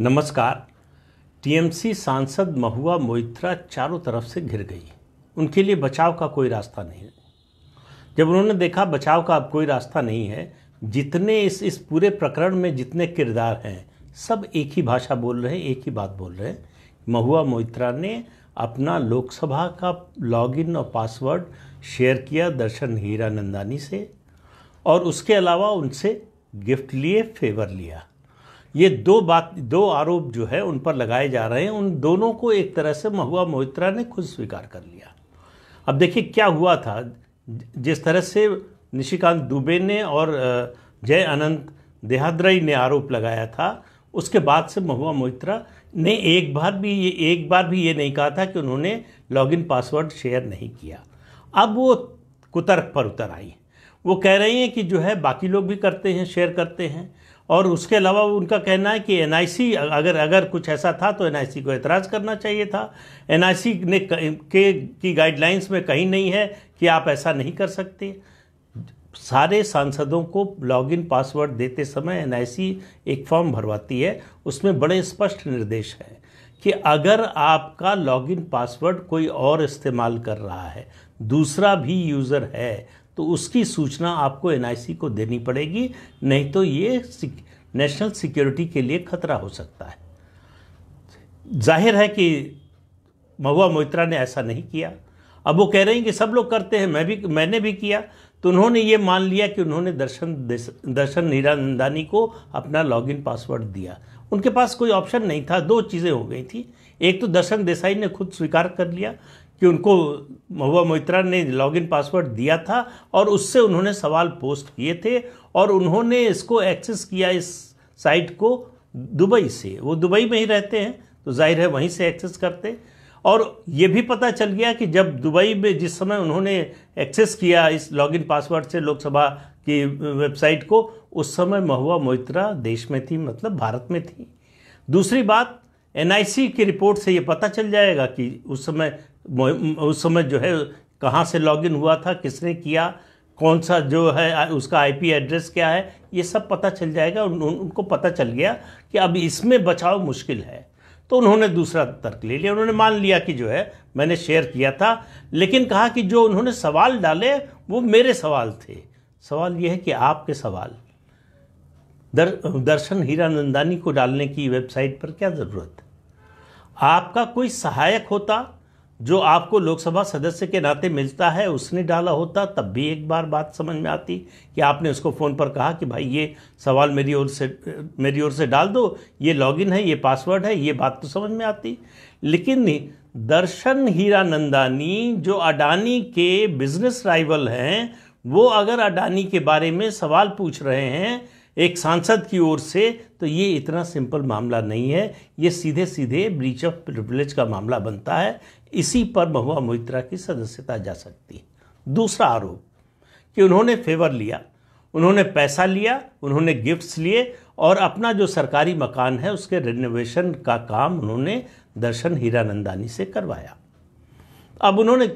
नमस्कार टीएमसी सांसद महुआ मोइत्रा चारों तरफ से घिर गई उनके लिए बचाव का कोई रास्ता नहीं जब उन्होंने देखा बचाव का अब कोई रास्ता नहीं है जितने इस इस पूरे प्रकरण में जितने किरदार हैं सब एक ही भाषा बोल रहे हैं एक ही बात बोल रहे हैं महुआ मोइत्रा ने अपना लोकसभा का लॉगिन और पासवर्ड शेयर किया दर्शन हीरा नंदानी से और उसके अलावा उनसे गिफ्ट लिए फेवर लिया ये दो बात दो आरोप जो है उन पर लगाए जा रहे हैं उन दोनों को एक तरह से महुआ मोहित्रा ने खुद स्वीकार कर लिया अब देखिए क्या हुआ था जिस तरह से निशिकांत दुबे ने और जय अनंत देहाद्रई ने आरोप लगाया था उसके बाद से महुआ मोहित्रा ने एक बार भी ये एक बार भी ये नहीं कहा था कि उन्होंने लॉगिन पासवर्ड शेयर नहीं किया अब वो कुतर्क पर उतर आई वो कह रही हैं कि जो है बाकी लोग भी करते हैं शेयर करते हैं और उसके अलावा उनका कहना है कि एन अगर अगर कुछ ऐसा था तो एन को एतराज़ करना चाहिए था एन ने के की गाइडलाइंस में कहीं नहीं है कि आप ऐसा नहीं कर सकते सारे सांसदों को लॉगिन पासवर्ड देते समय एन एक फॉर्म भरवाती है उसमें बड़े स्पष्ट निर्देश हैं कि अगर आपका लॉगिन पासवर्ड कोई और इस्तेमाल कर रहा है दूसरा भी यूज़र है तो उसकी सूचना आपको एनआईसी को देनी पड़ेगी नहीं तो ये नेशनल सिक्योरिटी के लिए खतरा हो सकता है जाहिर है कि महुआ मोहित्रा ने ऐसा नहीं किया अब वो कह रहे हैं कि सब लोग करते हैं मैं भी मैंने भी किया तो उन्होंने ये मान लिया कि उन्होंने दर्शन दर्शन नीरानंदानी को अपना लॉगिन पासवर्ड दिया उनके पास कोई ऑप्शन नहीं था दो चीज़ें हो गई थी एक तो दर्शन देसाई ने खुद स्वीकार कर लिया कि उनको महुआ मोहित्रा ने लॉगिन पासवर्ड दिया था और उससे उन्होंने सवाल पोस्ट किए थे और उन्होंने इसको एक्सेस किया इस साइट को दुबई से वो दुबई में ही रहते हैं तो जाहिर है वहीं से एक्सेस करते और ये भी पता चल गया कि जब दुबई में जिस समय उन्होंने एक्सेस किया इस लॉगिन पासवर्ड से लोकसभा की वेबसाइट को उस समय महुआ मोहित्रा देश में थी मतलब भारत में थी दूसरी बात एनआईसी की रिपोर्ट से ये पता चल जाएगा कि उस समय उस समय जो है कहाँ से लॉगिन हुआ था किसने किया कौन सा जो है उसका आईपी एड्रेस क्या है ये सब पता चल जाएगा उन, उनको पता चल गया कि अब इसमें बचाव मुश्किल है तो उन्होंने दूसरा तर्क ले लिया उन्होंने मान लिया कि जो है मैंने शेयर किया था लेकिन कहा कि जो उन्होंने सवाल डाले वो मेरे सवाल थे सवाल ये है कि आपके सवाल दर, दर्शन नंदानी को डालने की वेबसाइट पर क्या ज़रूरत है आपका कोई सहायक होता जो आपको लोकसभा सदस्य के नाते मिलता है उसने डाला होता तब भी एक बार बात समझ में आती कि आपने उसको फ़ोन पर कहा कि भाई ये सवाल मेरी ओर से मेरी ओर से डाल दो ये लॉगिन है ये पासवर्ड है ये बात तो समझ में आती लेकिन दर्शन हीरा नंदानी जो अडानी के बिजनेस राइवल हैं वो अगर अडानी के बारे में सवाल पूछ रहे हैं एक सांसद की ओर से तो ये इतना सिंपल मामला नहीं है ये सीधे सीधे ब्रीच ऑफ प्रिविलेज का मामला बनता है इसी पर महुआ मोहित्रा की सदस्यता जा सकती है दूसरा आरोप कि उन्होंने फेवर लिया उन्होंने पैसा लिया उन्होंने गिफ्ट्स लिए और अपना जो सरकारी मकान है उसके रिनोवेशन का काम उन्होंने दर्शन हीरानंदानी से करवाया अब उन्होंने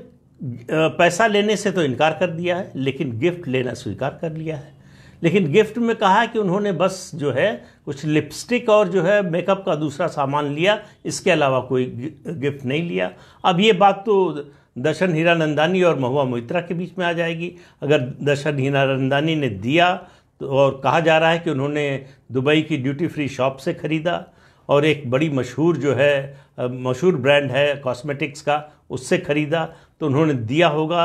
पैसा लेने से तो इनकार कर दिया है लेकिन गिफ्ट लेना स्वीकार कर लिया है लेकिन गिफ्ट में कहा कि उन्होंने बस जो है कुछ लिपस्टिक और जो है मेकअप का दूसरा सामान लिया इसके अलावा कोई गिफ्ट नहीं लिया अब ये बात तो दर्शन हीरा नंदानी और महुआ मोहित्रा के बीच में आ जाएगी अगर दर्शन हीरा नंदानी ने दिया तो और कहा जा रहा है कि उन्होंने दुबई की ड्यूटी फ्री शॉप से ख़रीदा और एक बड़ी मशहूर जो है मशहूर ब्रांड है कॉस्मेटिक्स का उससे ख़रीदा तो उन्होंने दिया होगा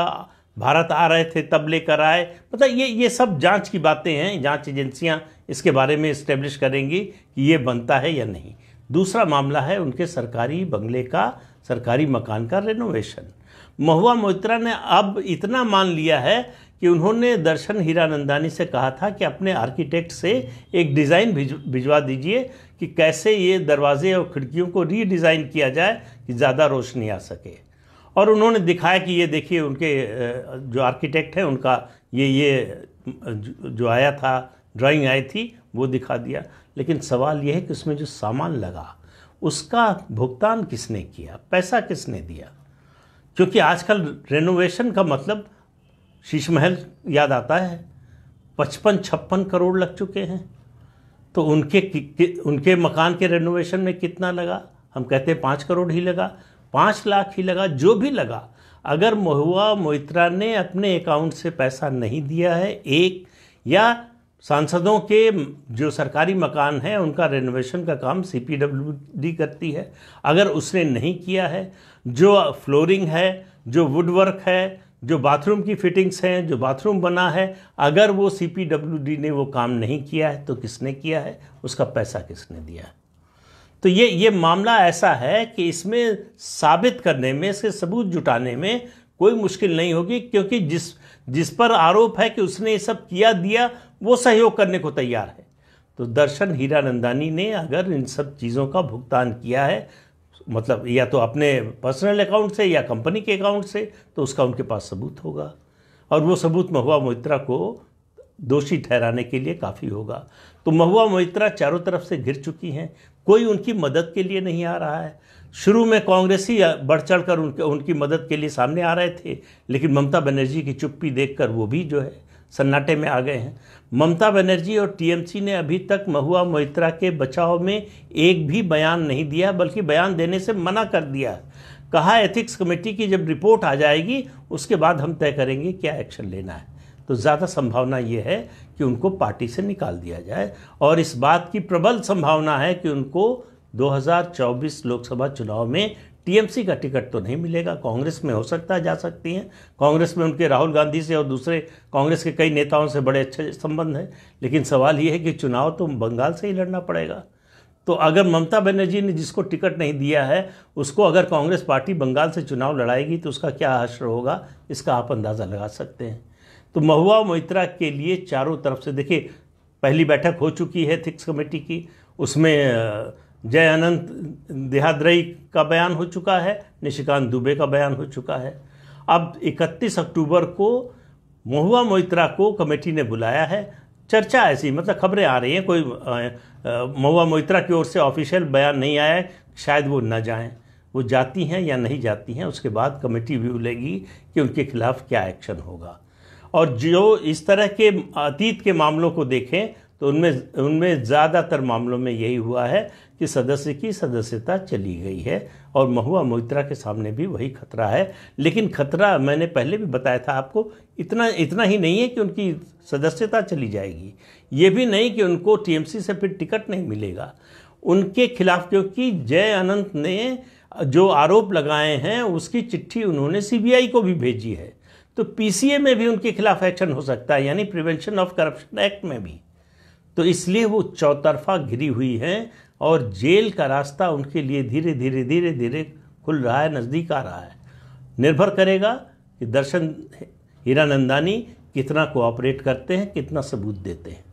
भारत आ रहे थे तब लेकर आए मतलब ये ये सब जांच की बातें हैं जांच एजेंसियां इसके बारे में इस्टेब्लिश करेंगी कि ये बनता है या नहीं दूसरा मामला है उनके सरकारी बंगले का सरकारी मकान का रेनोवेशन महुआ मोहित्रा ने अब इतना मान लिया है कि उन्होंने दर्शन हीरानंदानी से कहा था कि अपने आर्किटेक्ट से एक डिज़ाइन भिजवा दीजिए कि कैसे ये दरवाजे और खिड़कियों को रीडिज़ाइन किया जाए कि ज़्यादा रोशनी आ सके और उन्होंने दिखाया कि ये देखिए उनके जो आर्किटेक्ट हैं उनका ये ये जो आया था ड्राइंग आई थी वो दिखा दिया लेकिन सवाल यह है कि उसमें जो सामान लगा उसका भुगतान किसने किया पैसा किसने दिया क्योंकि आजकल रेनोवेशन का मतलब शीश महल याद आता है पचपन छप्पन करोड़ लग चुके हैं तो उनके कि, कि, उनके मकान के रेनोवेशन में कितना लगा हम कहते हैं पाँच करोड़ ही लगा पाँच लाख ही लगा जो भी लगा अगर महुआ मोहित्रा ने अपने अकाउंट से पैसा नहीं दिया है एक या सांसदों के जो सरकारी मकान हैं उनका रेनोवेशन का काम सीपीडब्ल्यूडी करती है अगर उसने नहीं किया है जो फ्लोरिंग है जो वुड वर्क है जो बाथरूम की फिटिंग्स हैं जो बाथरूम बना है अगर वो सीपीडब्ल्यूडी ने वो काम नहीं किया है तो किसने किया है उसका पैसा किसने दिया है तो ये ये मामला ऐसा है कि इसमें साबित करने में इसके सबूत जुटाने में कोई मुश्किल नहीं होगी क्योंकि जिस जिस पर आरोप है कि उसने ये सब किया दिया वो सहयोग करने को तैयार है तो दर्शन हीरा नंदानी ने अगर इन सब चीज़ों का भुगतान किया है मतलब या तो अपने पर्सनल अकाउंट से या कंपनी के अकाउंट से तो उसका उनके पास सबूत होगा और वो सबूत महुआ मोहित्रा को दोषी ठहराने के लिए काफ़ी होगा तो महुआ मोहित्रा चारों तरफ से घिर चुकी हैं कोई उनकी मदद के लिए नहीं आ रहा है शुरू में कांग्रेस ही बढ़ चढ़ कर उनके उनकी मदद के लिए सामने आ रहे थे लेकिन ममता बनर्जी की चुप्पी देखकर वो भी जो है सन्नाटे में आ गए हैं ममता बनर्जी और टीएमसी ने अभी तक महुआ मोहित्रा के बचाव में एक भी बयान नहीं दिया बल्कि बयान देने से मना कर दिया कहा एथिक्स कमेटी की जब रिपोर्ट आ जाएगी उसके बाद हम तय करेंगे क्या एक्शन लेना है तो ज़्यादा संभावना ये है कि उनको पार्टी से निकाल दिया जाए और इस बात की प्रबल संभावना है कि उनको 2024 लोकसभा चुनाव में टीएमसी का टिकट तो नहीं मिलेगा कांग्रेस में हो सकता है जा सकती हैं कांग्रेस में उनके राहुल गांधी से और दूसरे कांग्रेस के कई नेताओं से बड़े अच्छे संबंध हैं लेकिन सवाल ये है कि चुनाव तो बंगाल से ही लड़ना पड़ेगा तो अगर ममता बनर्जी ने जिसको टिकट नहीं दिया है उसको अगर कांग्रेस पार्टी बंगाल से चुनाव लड़ाएगी तो उसका क्या असर होगा इसका आप अंदाज़ा लगा सकते हैं तो महुआ मोहित्रा के लिए चारों तरफ से देखिए पहली बैठक हो चुकी है थिक्स कमेटी की उसमें जय अनंत देहाद्रई का बयान हो चुका है निशिकांत दुबे का बयान हो चुका है अब 31 अक्टूबर को महुआ मोहित्रा को कमेटी ने बुलाया है चर्चा ऐसी मतलब खबरें आ रही हैं कोई महुआ मोहित्रा की ओर से ऑफिशियल बयान नहीं आया है शायद वो ना जाएं वो जाती हैं या नहीं जाती हैं उसके बाद कमेटी व्यू लेगी कि उनके खिलाफ क्या एक्शन होगा और जो इस तरह के अतीत के मामलों को देखें तो उनमें उनमें ज़्यादातर मामलों में यही हुआ है कि सदस्य की सदस्यता चली गई है और महुआ मोहित्रा के सामने भी वही खतरा है लेकिन खतरा मैंने पहले भी बताया था आपको इतना इतना ही नहीं है कि उनकी सदस्यता चली जाएगी ये भी नहीं कि उनको टीएमसी से फिर टिकट नहीं मिलेगा उनके खिलाफ क्योंकि जय अनंत ने जो आरोप लगाए हैं उसकी चिट्ठी उन्होंने सीबीआई को भी भेजी है तो पीसीए में भी उनके खिलाफ एक्शन हो सकता है यानी प्रिवेंशन ऑफ करप्शन एक्ट में भी तो इसलिए वो चौतरफा घिरी हुई हैं और जेल का रास्ता उनके लिए धीरे धीरे धीरे धीरे खुल रहा है नज़दीक आ रहा है निर्भर करेगा कि दर्शन हीरानंदानी कितना कोऑपरेट करते हैं कितना सबूत देते हैं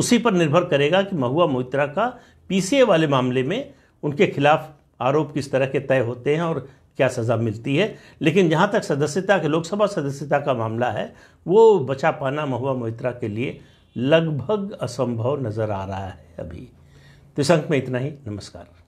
उसी पर निर्भर करेगा कि महुआ मोहित्रा का पीसीए वाले मामले में उनके खिलाफ आरोप किस तरह के तय होते हैं और क्या सज़ा मिलती है लेकिन जहाँ तक सदस्यता के लोकसभा सदस्यता का मामला है वो बचा पाना महुआ मोहित्रा के लिए लगभग असंभव नज़र आ रहा है अभी तो इस अंक में इतना ही नमस्कार